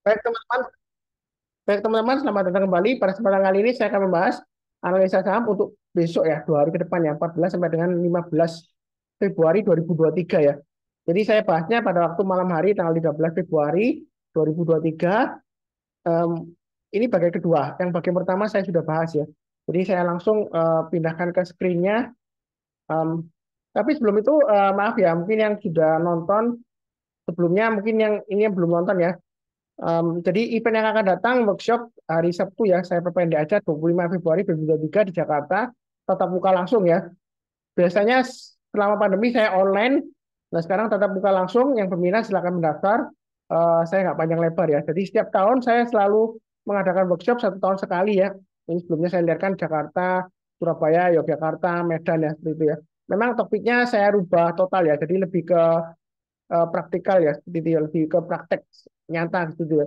Baik teman-teman, baik teman-teman, selamat datang kembali. Pada kesempatan kali ini saya akan membahas analisa saham untuk besok ya, dua hari ke depan ya, 14 sampai dengan 15 Februari 2023 ya. Jadi saya bahasnya pada waktu malam hari tanggal 13 Februari 2023. Um, ini bagian kedua. Yang bagian pertama saya sudah bahas ya. Jadi saya langsung uh, pindahkan ke screen-nya. Um, tapi sebelum itu uh, maaf ya, mungkin yang sudah nonton sebelumnya, mungkin yang ini yang belum nonton ya Um, jadi event yang akan datang workshop hari Sabtu ya, saya perpendek aja 25 Februari 2023 di Jakarta, tatap muka langsung ya. Biasanya selama pandemi saya online, nah sekarang tatap muka langsung, yang peminat silakan mendaftar. Uh, saya nggak panjang lebar ya. Jadi setiap tahun saya selalu mengadakan workshop satu tahun sekali ya. Ini sebelumnya saya lihatkan Jakarta, Surabaya, Yogyakarta, Medan ya seperti itu ya. Memang topiknya saya rubah total ya. Jadi lebih ke uh, praktikal ya seperti itu ya, lebih ke praktek nyata gitu ya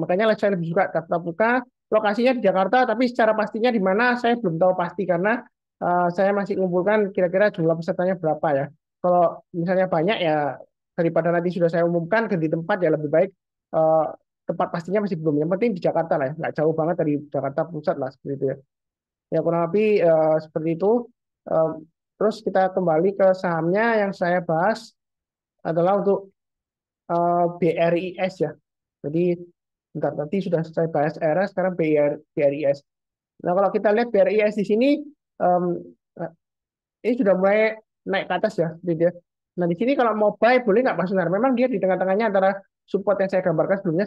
makanya saya lebih suka tatap muka lokasinya di Jakarta tapi secara pastinya di mana saya belum tahu pasti karena uh, saya masih mengumpulkan kira-kira jumlah pesertanya berapa ya kalau misalnya banyak ya daripada nanti sudah saya umumkan ganti tempat ya lebih baik uh, tempat pastinya masih belum. Yang penting di Jakarta lah, ya. nggak jauh banget dari Jakarta pusat lah seperti itu ya. Ya kurang lebih uh, seperti itu. Uh, terus kita kembali ke sahamnya yang saya bahas adalah untuk uh, eh, BRIS ya. Jadi bentar nanti sudah saya bahas era sekarang BR, BRIS. Nah kalau kita lihat BRIS di sini um, ini sudah mulai naik ke atas ya, jadi ya. Nah di sini kalau mau buy boleh nggak Pak Sunar? Memang dia di tengah-tengahnya antara support yang saya gambarkan sebelumnya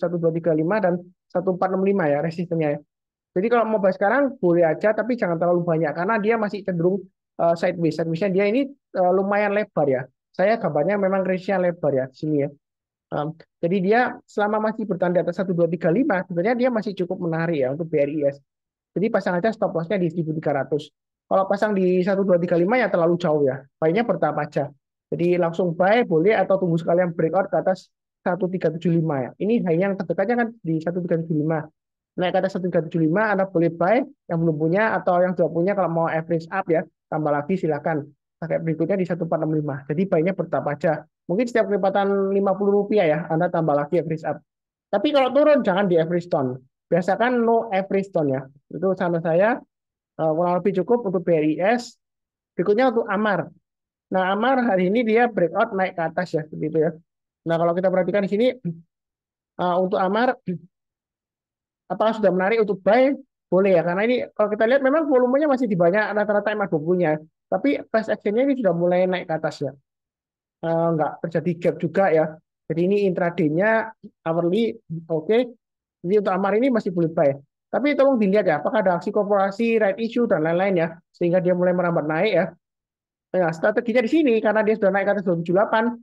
satu dua tiga lima dan 1465 ya resistennya ya. Jadi kalau mau buy sekarang boleh aja tapi jangan terlalu banyak karena dia masih cenderung uh, sideways. Sidewaysnya dia ini lumayan lebar ya saya gambarnya memang range lebar ya sini ya. Um, jadi dia selama masih bertahan di atas 1235 sebenarnya dia masih cukup menarik ya untuk BRIS. Jadi pasang aja stop loss-nya di 1300. Kalau pasang di 1235 ya terlalu jauh ya. Baiknya bertahap aja. Jadi langsung buy boleh atau tunggu sekalian breakout ke atas 1375 ya. Ini hanya yang terdekatnya kan di 1375. Naik ke atas 1375 Anda boleh buy yang belum punya atau yang sudah punya kalau mau average up ya tambah lagi silakan pakai berikutnya di 1465. Jadi baiknya bertahap aja. Mungkin setiap kelipatan 50 rupiah ya, Anda tambah lagi average up. Tapi kalau turun jangan di average down. Biasakan no average down ya. Itu sama saya eh, kurang lebih cukup untuk BRIS. Berikutnya untuk AMAR. Nah, AMAR hari ini dia breakout naik ke atas ya, seperti ya. Nah, kalau kita perhatikan di sini, eh, untuk AMAR, apakah sudah menarik untuk buy? Boleh ya, karena ini kalau kita lihat memang volumenya masih di banyak rata-rata MA20-nya. Tapi price action ini sudah mulai naik ke atas ya. Eh, nggak terjadi gap juga ya. Jadi ini intraday-nya hourly, oke. Okay. Jadi untuk Amar ini masih boleh buy. Tapi tolong dilihat ya, apakah ada aksi korporasi, right issue, dan lain-lain ya. Sehingga dia mulai merambat naik ya. Nah, strateginya di sini, karena dia sudah naik ke atas 278,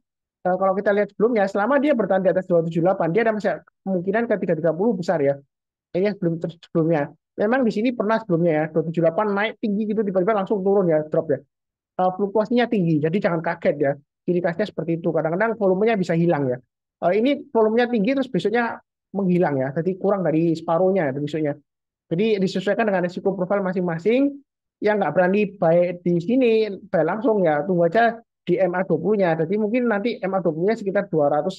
Uh, eh, kalau kita lihat sebelumnya, selama dia bertahan di atas 278, dia ada masih kemungkinan ke 330 besar ya. Ini sebelum sebelumnya memang di sini pernah sebelumnya ya 278 naik tinggi gitu tiba-tiba langsung turun ya drop ya uh, fluktuasinya tinggi jadi jangan kaget ya ciri khasnya seperti itu kadang-kadang volumenya bisa hilang ya uh, ini volumenya tinggi terus besoknya menghilang ya jadi kurang dari separuhnya ya besoknya jadi disesuaikan dengan risiko profil masing-masing yang nggak berani baik di sini buy langsung ya tunggu aja di MA20-nya jadi mungkin nanti MA20-nya sekitar 200 eh,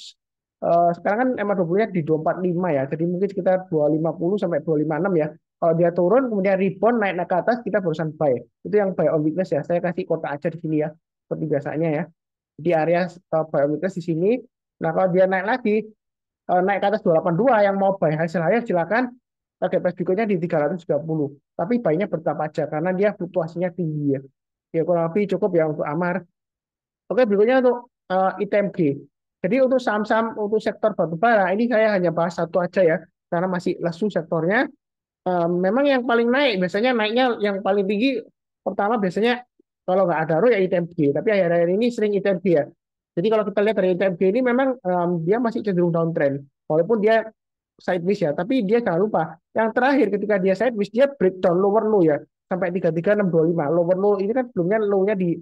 sekarang kan MA20-nya di 245 ya, jadi mungkin sekitar 250 sampai 256 ya kalau dia turun, kemudian rebound naik, naik ke atas, kita barusan buy. Itu yang buy on weakness ya. Saya kasih kotak aja di sini ya, seperti biasanya ya. Di area eh, buy on weakness di sini. Nah, kalau dia naik lagi, eh, naik ke atas 282 yang mau buy hasil higher silakan target price berikutnya di 330. Tapi buy-nya bertahap aja karena dia fluktuasinya tinggi ya. Ya kurang lebih cukup ya untuk Amar. Oke, berikutnya untuk uh, eh, ITMG. Jadi untuk saham-saham untuk sektor batubara ini saya hanya bahas satu aja ya karena masih lesu sektornya um, memang yang paling naik biasanya naiknya yang paling tinggi pertama biasanya kalau nggak ada ruh ya ITMG tapi akhir-akhir ini sering ITMG ya jadi kalau kita lihat dari ITMG ini memang um, dia masih cenderung downtrend walaupun dia sideways ya tapi dia jangan lupa yang terakhir ketika dia sideways dia breakdown lower low ya sampai 33625 lower low ini kan sebelumnya low-nya di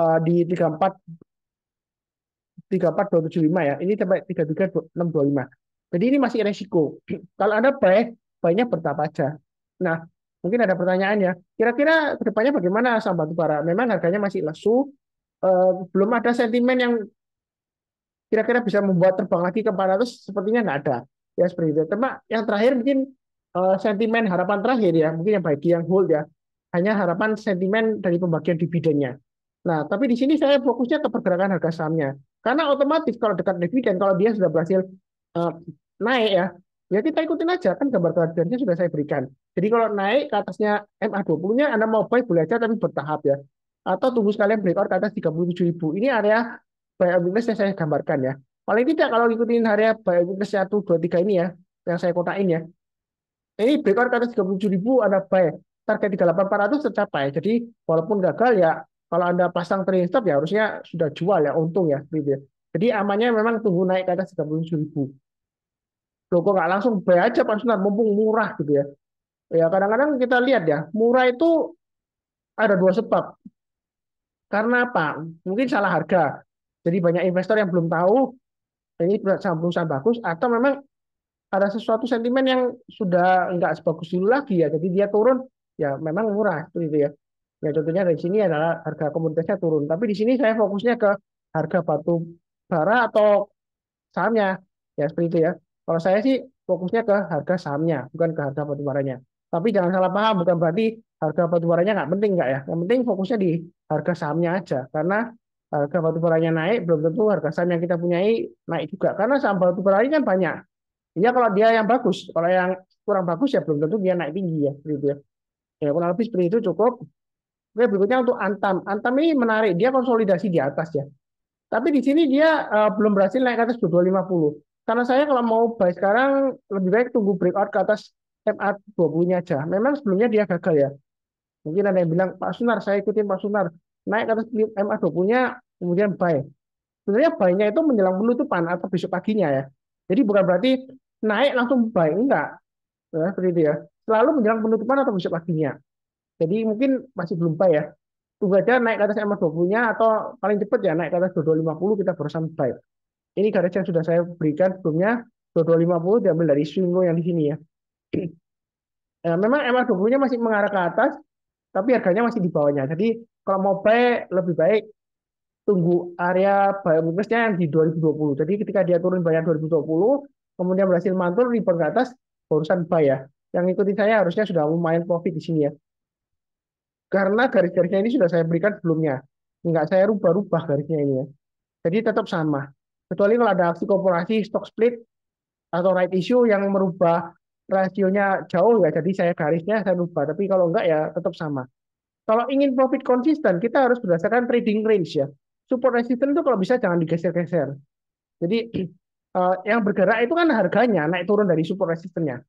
uh, di 34 34275 ya. Ini sampai 33625. Jadi ini masih resiko. Kalau Anda buy baiknya bertambah aja. Nah, mungkin ada pertanyaan ya. Kira-kira kedepannya bagaimana saham bara? Memang harganya masih lesu, eh, belum ada sentimen yang kira-kira bisa membuat terbang lagi ke 400 sepertinya nggak ada ya seperti itu. Tema yang terakhir mungkin eh, sentimen harapan terakhir ya, mungkin yang bagi yang hold ya, hanya harapan sentimen dari pembagian dividennya. Nah, tapi di sini saya fokusnya ke pergerakan harga sahamnya. Karena otomatis kalau dekat dividen, kalau dia sudah berhasil eh, naik ya, ya kita ikutin aja kan gambar gradirnya sudah saya berikan. Jadi kalau naik ke atasnya MA20-nya Anda mau buy boleh aja tapi bertahap ya. Atau tunggu sekalian breakout ke atas 37.000. Ini area buy and weakness yang saya gambarkan ya. Paling tidak kalau ngikutin area buy and satu 1 2 3 ini ya yang saya kotakin ya. Ini breakout ke atas 37.000 Anda buy. Target 38400 tercapai. Jadi walaupun gagal ya kalau Anda pasang trading stop ya harusnya sudah jual ya untung ya gitu ya. Jadi amannya memang tunggu naik ke atas 37.000 loh kok nggak langsung bayar aja Pak sunar mumpung murah gitu ya ya kadang-kadang kita lihat ya murah itu ada dua sebab karena apa mungkin salah harga jadi banyak investor yang belum tahu ini perusahaan bagus atau memang ada sesuatu sentimen yang sudah nggak sebagus dulu lagi ya jadi dia turun ya memang murah itu gitu ya ya contohnya dari sini adalah harga komunitasnya turun tapi di sini saya fokusnya ke harga batu bara atau sahamnya ya seperti itu ya kalau saya sih fokusnya ke harga sahamnya, bukan ke harga batubaranya. Tapi jangan salah paham, bukan berarti harga batubaranya nggak penting nggak ya. Yang penting fokusnya di harga sahamnya aja, karena harga batubaranya naik, belum tentu harga saham yang kita punyai naik juga. Karena saham batubara ini kan banyak. Ya kalau dia yang bagus, kalau yang kurang bagus ya belum tentu dia naik tinggi ya, begitu ya. Ya kurang lebih seperti itu cukup. Oke, berikutnya untuk Antam. Antam ini menarik, dia konsolidasi di atas ya. Tapi di sini dia eh, belum berhasil naik ke atas 2250. Karena saya kalau mau buy sekarang lebih baik tunggu breakout ke atas MA 20-nya aja. Memang sebelumnya dia gagal ya. Mungkin ada yang bilang, Pak Sunar, saya ikutin Pak Sunar. Naik ke atas MA 20-nya, kemudian buy. Sebenarnya buy-nya itu menjelang penutupan atau besok paginya ya. Jadi bukan berarti naik langsung buy, enggak. Nah, seperti itu ya. Selalu menjelang penutupan atau besok paginya. Jadi mungkin masih belum buy ya tunggu aja naik ke atas MA 20-nya atau paling cepat ya naik ke atas 2250 kita berusaha buy. Ini garis yang sudah saya berikan sebelumnya 2250 diambil dari swing low yang di sini ya. Nah, memang MA20-nya masih mengarah ke atas, tapi harganya masih di bawahnya. Jadi kalau mau buy lebih baik tunggu area buy weakness-nya yang di 2020. Jadi ketika dia turun banyak 2020, kemudian berhasil mantul di ke atas, barusan buy ya. Yang ikuti saya harusnya sudah lumayan profit di sini ya. Karena garis-garisnya ini sudah saya berikan sebelumnya. Enggak saya rubah-rubah garisnya ini ya. Jadi tetap sama. Kecuali kalau ada aksi korporasi, stock split, atau right issue yang merubah rasionya jauh ya, jadi saya garisnya saya rubah. Tapi kalau enggak ya tetap sama. Kalau ingin profit konsisten, kita harus berdasarkan trading range ya. Support resistance itu kalau bisa jangan digeser-geser. Jadi eh, yang bergerak itu kan harganya naik turun dari support resistance-nya.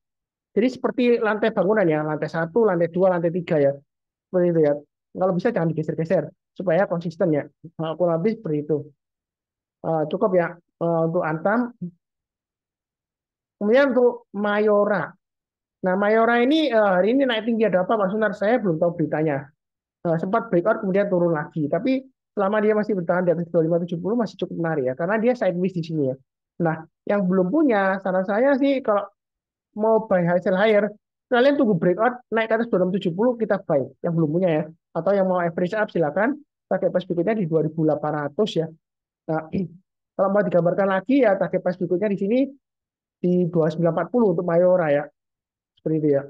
Jadi seperti lantai bangunan ya, lantai satu, lantai dua, lantai tiga ya, seperti itu ya. Kalau bisa jangan digeser-geser supaya konsisten ya. Aku lebih seperti itu. Eh, cukup ya uh, untuk Antam. Kemudian untuk Mayora. Nah, Mayora ini uh, hari ini naik tinggi ada apa Pak Sunar? Saya belum tahu beritanya. Uh, sempat breakout kemudian turun lagi, tapi selama dia masih bertahan di atas 2570 masih cukup menarik ya karena dia sideways di sini ya. Nah, yang belum punya saran saya sih kalau mau buy high sell higher kalian tunggu breakout naik ke atas 2670 kita buy yang belum punya ya atau yang mau average up silakan pakai pas berikutnya di 2800 ya Nah, kalau mau digambarkan lagi ya target price berikutnya di sini di 2940 untuk Mayora ya. Seperti itu ya.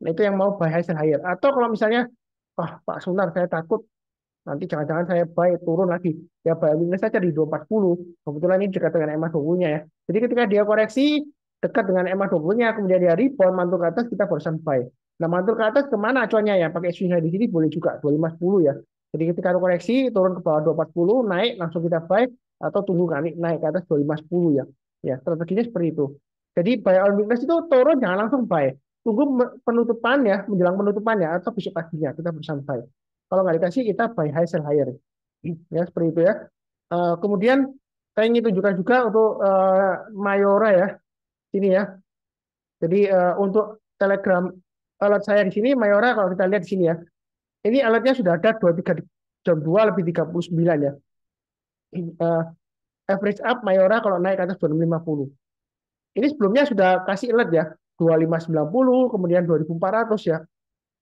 Nah, itu yang mau buy high sell higher. Atau kalau misalnya, wah Pak Sunar saya takut nanti jangan-jangan saya buy turun lagi. Ya buy weakness saja di 240. Kebetulan ini dekat dengan ma 20-nya ya. Jadi ketika dia koreksi dekat dengan ma 20-nya, kemudian dia rebound mantul ke atas, kita barusan buy. Nah, mantul ke atas kemana acuannya ya? Pakai swing high di sini boleh juga, 2510 ya. Jadi ketika ada koreksi turun ke bawah 240 naik langsung kita buy atau tunggu kali naik ke atas 2510 ya. Ya, strateginya seperti itu. Jadi buy on weakness itu turun jangan langsung buy. Tunggu penutupan ya, menjelang penutupan ya atau besok paginya kita bisa buy. Kalau nggak dikasih kita buy high sell higher. Ya, seperti itu ya. Eh, kemudian saya ingin tunjukkan juga untuk eh, Mayora ya. Sini ya. Jadi eh, untuk Telegram alat saya di sini Mayora kalau kita lihat di sini ya ini alatnya sudah ada 23 jam 2 lebih 39 ya. Uh, average up Mayora kalau naik ke atas 250. Ini sebelumnya sudah kasih alert ya, 2590 kemudian 2400 ya.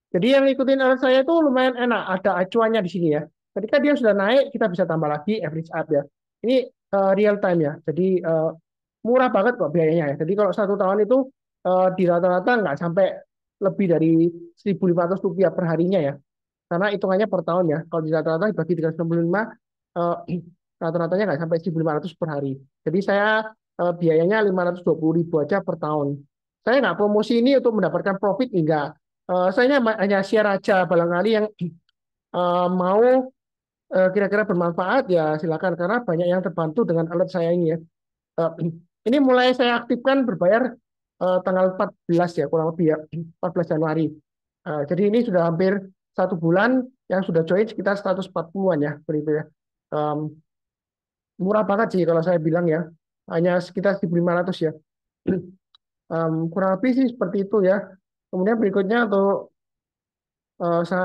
Jadi yang ngikutin alat saya itu lumayan enak, ada acuannya di sini ya. Ketika dia sudah naik, kita bisa tambah lagi average up ya. Ini uh, real time ya, jadi uh, murah banget kok biayanya ya. Jadi kalau satu tahun itu uh, di rata-rata nggak sampai lebih dari 1.500 rupiah harinya ya. Karena hitungannya per tahun ya. Kalau di rata-rata bagi 365, eh, rata-ratanya nggak sampai 1.500 per hari. Jadi saya eh, biayanya 520 ribu aja per tahun. Saya nggak promosi ini untuk mendapatkan profit, enggak. Eh, saya hanya share aja barangkali yang mau kira-kira bermanfaat ya silakan karena banyak yang terbantu dengan alat saya ini ya. Ini mulai saya aktifkan berbayar tanggal 14 ya kurang lebih ya 14 Januari. Jadi ini sudah hampir satu bulan yang sudah join sekitar 140-an ya, begitu ya. Um, murah banget sih kalau saya bilang ya, hanya sekitar 1.500 ya. Um, kurang lebih sih seperti itu ya. Kemudian berikutnya untuk uh, eh, saya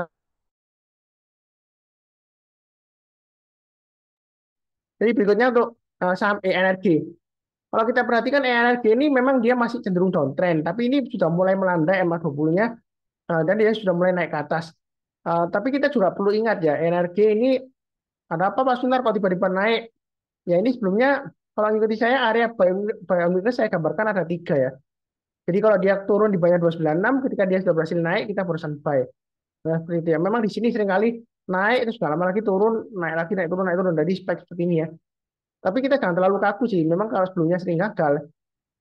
Jadi berikutnya untuk eh, saham ENRG. Kalau kita perhatikan ENRG ini memang dia masih cenderung downtrend, tapi ini sudah mulai melanda MA20-nya eh, dan dia sudah mulai naik ke atas. Uh, tapi kita juga perlu ingat ya, energi ini ada apa Pak Sunar kalau tiba-tiba naik? Ya ini sebelumnya kalau ngikuti saya area biomimesis saya gambarkan ada tiga ya. Jadi kalau dia turun di banyak 296, ketika dia sudah berhasil naik, kita barusan buy. Nah, seperti itu ya. Memang di sini seringkali naik, terus nggak lama lagi turun, naik lagi, naik turun, naik turun. Dari spek seperti ini ya. Tapi kita jangan terlalu kaku sih. Memang kalau sebelumnya sering gagal.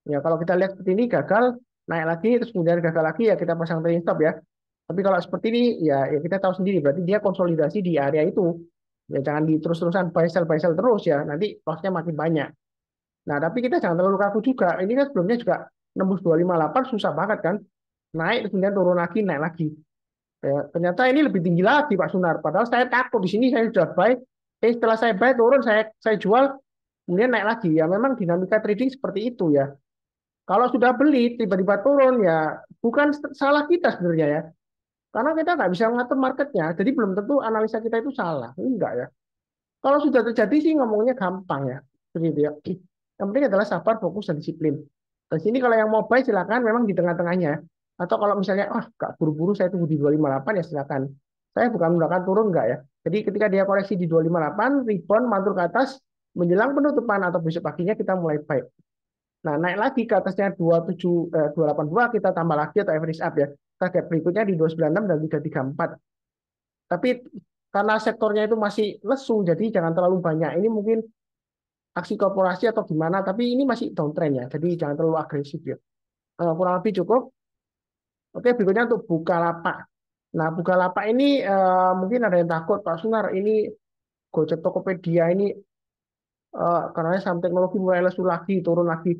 Ya kalau kita lihat seperti ini, gagal, naik lagi, terus kemudian gagal lagi, ya kita pasang trading stop ya. Tapi kalau seperti ini ya, ya kita tahu sendiri berarti dia konsolidasi di area itu. Ya jangan diterus-terusan buy sell buy sell terus ya, nanti lossnya makin banyak. Nah, tapi kita jangan terlalu kaku juga. Ini kan sebelumnya juga nembus 258 susah banget kan. Naik kemudian turun lagi, naik lagi. Ya, ternyata ini lebih tinggi lagi Pak Sunar. Padahal saya takut di sini saya sudah buy. Eh setelah saya buy turun saya saya jual kemudian naik lagi. Ya memang dinamika trading seperti itu ya. Kalau sudah beli tiba-tiba turun ya bukan salah kita sebenarnya ya. Karena kita nggak bisa mengatur marketnya, jadi belum tentu analisa kita itu salah. Enggak ya. Kalau sudah terjadi sih ngomongnya gampang ya. Begitu ya. Yang penting adalah sabar, fokus, dan disiplin. Di sini kalau yang mau buy silakan memang di tengah-tengahnya Atau kalau misalnya, wah, nggak buru-buru saya tunggu di 258 ya silakan. Saya bukan menggunakan turun enggak ya. Jadi ketika dia koreksi di 258, rebound mantul ke atas, menjelang penutupan atau besok paginya kita mulai buy. Nah, naik lagi ke atasnya 27 eh, 282 kita tambah lagi atau average up ya target berikutnya di 296 dan 334. Tapi karena sektornya itu masih lesu, jadi jangan terlalu banyak. Ini mungkin aksi korporasi atau gimana, tapi ini masih downtrend ya, jadi jangan terlalu agresif ya. Eh, kurang lebih cukup. Oke, berikutnya untuk lapak Nah, buka lapak ini eh, mungkin ada yang takut, Pak Sunar, ini Gojek Tokopedia ini eh, karena saham teknologi mulai lesu lagi, turun lagi.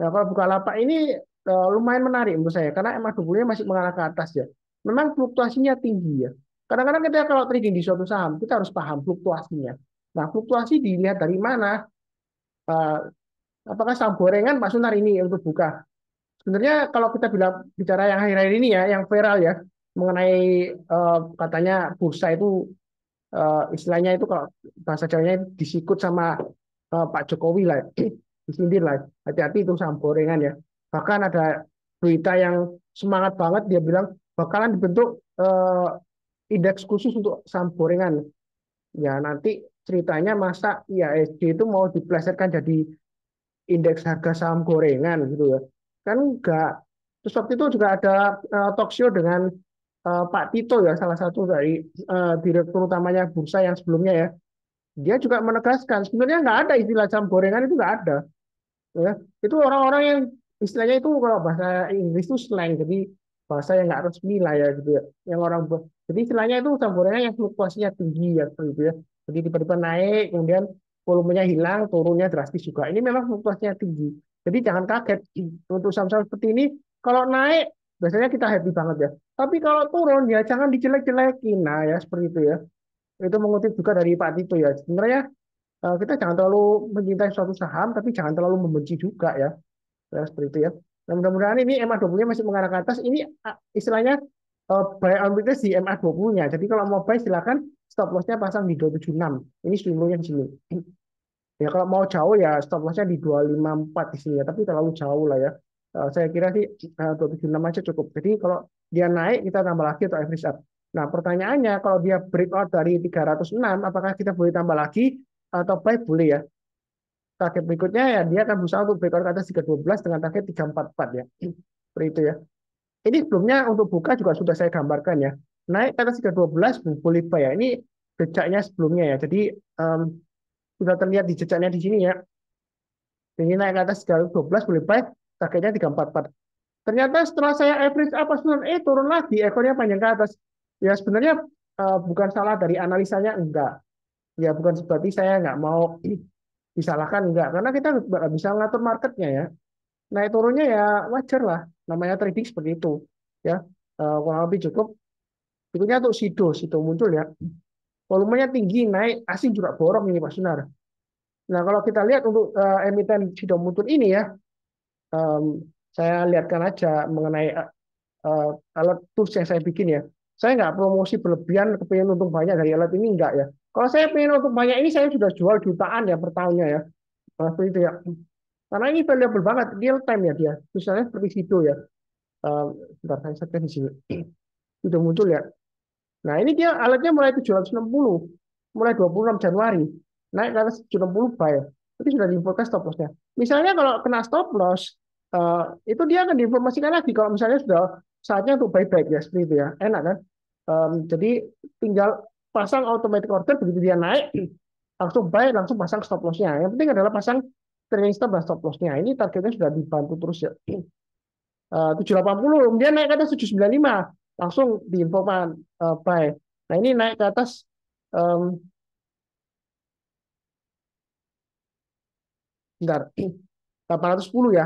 Nah, kalau lapak ini Eh, lumayan menarik menurut saya karena MA 20-nya masih mengarah ke atas ya. Memang fluktuasinya tinggi ya. Kadang-kadang kita kalau trading di suatu saham kita harus paham fluktuasinya. Nah fluktuasi dilihat dari mana? Eh, apakah saham gorengan Pak Sunar ini untuk buka? Sebenarnya kalau kita bilang bicara yang akhir-akhir ini ya, yang viral ya mengenai eh, katanya bursa itu istilahnya itu kalau bahasa Jawanya disikut sama Pak Jokowi lah, ya. disindir lah. Ya. Hati-hati itu saham gorengan ya bahkan ada berita yang semangat banget dia bilang bakalan dibentuk uh, indeks khusus untuk saham gorengan ya nanti ceritanya masa IASG itu mau diplesetkan jadi indeks harga saham gorengan gitu ya kan enggak terus waktu itu juga ada uh, talk show dengan uh, Pak Tito ya salah satu dari uh, direktur utamanya bursa yang sebelumnya ya dia juga menegaskan sebenarnya nggak ada istilah saham gorengan itu nggak ada ya itu orang-orang yang istilahnya itu kalau bahasa Inggris itu slang jadi bahasa yang nggak resmi lah ya gitu ya yang orang jadi istilahnya itu campurannya yang fluktuasinya tinggi ya gitu ya jadi tiba-tiba naik kemudian volumenya hilang turunnya drastis juga ini memang fluktuasinya tinggi jadi jangan kaget untuk saham-saham seperti ini kalau naik biasanya kita happy banget ya tapi kalau turun ya jangan dijelek-jelekin nah ya seperti itu ya itu mengutip juga dari Pak Tito ya sebenarnya eh, kita jangan terlalu mencintai suatu saham tapi jangan terlalu membenci juga ya Nah, seperti itu ya. Nah, mudah-mudahan ini MA20-nya masih mengarah ke atas. Ini istilahnya uh, buy on weakness di MA20-nya. Jadi kalau mau buy silakan stop loss-nya pasang di 276. Ini swing low yang sini. Ya kalau mau jauh ya stop loss-nya di 254 di sini ya, tapi terlalu jauh lah ya. Uh, saya kira sih eh, uh, 276 aja cukup. Jadi kalau dia naik kita tambah lagi atau average up. Nah, pertanyaannya kalau dia breakout dari 306 apakah kita boleh tambah lagi atau buy boleh ya? target berikutnya ya dia akan berusaha untuk breakout ke atas 312 dengan target 344 ya. Seperti itu ya. Ini sebelumnya untuk buka juga sudah saya gambarkan ya. Naik ke atas 312 boleh buy ya. Ini jejaknya sebelumnya ya. Jadi um, sudah terlihat di jejaknya di sini ya. Ini naik ke atas 312 boleh buy, targetnya 344. Ternyata setelah saya average apa sebenarnya eh turun lagi ekornya panjang ke atas. Ya sebenarnya uh, bukan salah dari analisanya enggak. Ya bukan seperti saya nggak mau disalahkan enggak karena kita nggak bisa ngatur marketnya ya naik turunnya ya wajar lah namanya trading seperti itu ya eh, kurang lebih cukup berikutnya untuk sido sido muncul ya volumenya tinggi naik asing juga borong ini pak Sunar nah kalau kita lihat untuk eh, emiten sido muncul ini ya saya lihatkan aja mengenai eh, alat tools yang saya bikin ya saya nggak promosi berlebihan kepengen untung banyak dari alat ini enggak ya kalau saya pengen untuk banyak ini saya sudah jual jutaan ya per tahunnya ya. Seperti itu ya. Karena ini valuable banget, real time ya dia. Misalnya seperti situ ya. Sebentar ehm, saya setnya di sini. Sudah muncul ya. Nah ini dia alatnya mulai 760, mulai 26 Januari. Naik ke atas 760 buy. Itu sudah di diinfokan stop lossnya. Misalnya kalau kena stop loss, eh, itu dia akan diinformasikan lagi kalau misalnya sudah saatnya untuk buyback ya seperti itu ya. Enak kan? Ehm, jadi tinggal pasang automatic order begitu dia naik langsung buy langsung pasang stop lossnya yang penting adalah pasang trading stop dan stop lossnya ini targetnya sudah dibantu terus ya eh, delapan 780 dia naik ke atas 795 langsung diinfokan eh, buy nah ini naik ke atas um, bentar 810 ya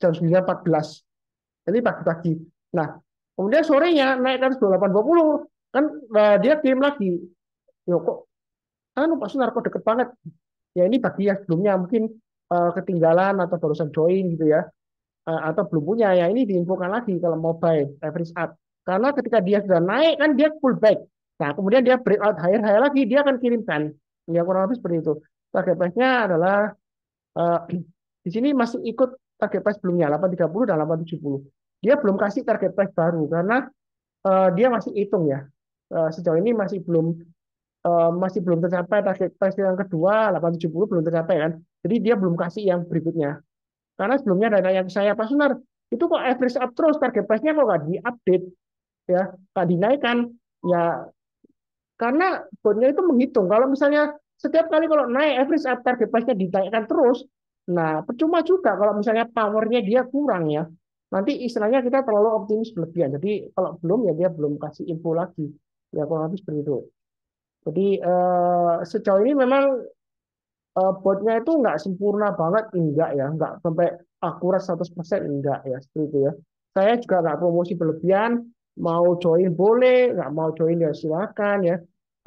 jam 9.14 jadi pagi-pagi nah kemudian sorenya naik ke atas 2820 kan uh, dia kirim lagi yo kok anu Pak Sunar kok deket banget ya ini bagi yang sebelumnya mungkin uh, ketinggalan atau barusan join gitu ya uh, atau belum punya ya ini diinfokan lagi kalau mobile average up karena ketika dia sudah naik kan dia pull back nah kemudian dia breakout higher higher lagi dia akan kirimkan ya kurang lebih seperti itu target price-nya adalah uh, di sini masih ikut target price sebelumnya 830 dan 870 dia belum kasih target price baru karena uh, dia masih hitung ya Eh, sejauh ini masih belum uh, masih belum tercapai target tes yang kedua 870 belum tercapai kan. Jadi dia belum kasih yang berikutnya. Karena sebelumnya ada yang saya Pak Sunar, itu kok average up terus target price-nya kok nggak diupdate ya, nggak dinaikkan. Ya karena botnya itu menghitung kalau misalnya setiap kali kalau naik average up target price-nya dinaikkan terus, nah percuma juga kalau misalnya powernya dia kurang ya. Nanti istilahnya kita terlalu optimis berlebihan. Jadi kalau belum ya dia belum kasih info lagi ya kurang lebih seperti itu jadi uh, sejauh ini memang uh, botnya itu nggak sempurna banget enggak ya nggak sampai akurat 100% enggak ya seperti itu ya saya juga nggak promosi berlebihan mau join boleh nggak mau join ya silakan ya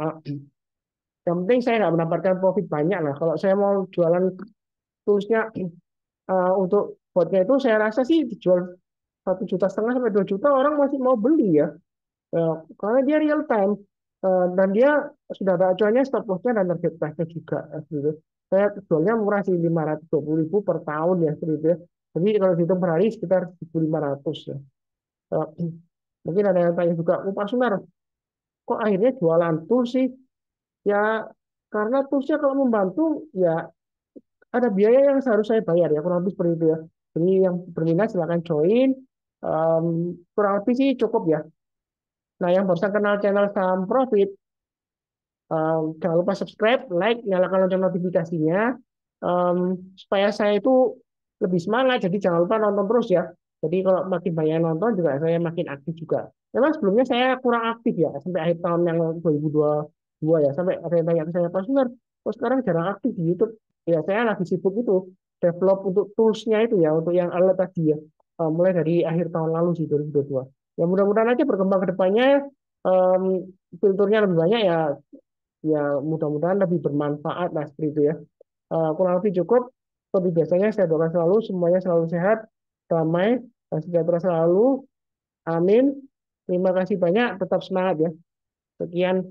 ah, yang penting saya nggak mendapatkan profit banyak lah kalau saya mau jualan toolsnya uh, untuk botnya itu saya rasa sih dijual satu juta setengah sampai dua juta orang masih mau beli ya Eh, karena dia real time uh, dan dia sudah ada acuannya stop lossnya dan target price juga eh, gitu. Saya jualnya murah sih puluh ribu per tahun ya gitu ya. Jadi kalau dihitung per hari sekitar lima ratus ya. Uh, mungkin ada yang tanya juga, oh, Pak Sunar, kok akhirnya jualan tool sih? Ya karena toolsnya kalau membantu ya ada biaya yang harus saya bayar ya kurang lebih seperti itu ya. Jadi yang berminat silahkan join. Um, kurang lebih sih cukup ya Nah, yang barusan kenal channel saham profit, um, jangan lupa subscribe, like, nyalakan lonceng notifikasinya, um, supaya saya itu lebih semangat. Jadi jangan lupa nonton terus ya. Jadi kalau makin banyak nonton juga saya makin aktif juga. Memang sebelumnya saya kurang aktif ya sampai akhir tahun yang 2022 ya sampai ada yang tanya saya Pak Sunar, kok sekarang jarang aktif di YouTube? Ya saya lagi sibuk itu develop untuk toolsnya itu ya untuk yang alat tadi ya uh, mulai dari akhir tahun lalu sih 2022 ya mudah-mudahan aja berkembang ke depannya um, filternya lebih banyak ya ya mudah-mudahan lebih bermanfaat lah seperti itu ya uh, kurang lebih cukup seperti biasanya saya doakan selalu semuanya selalu sehat damai dan sejahtera selalu amin terima kasih banyak tetap semangat ya sekian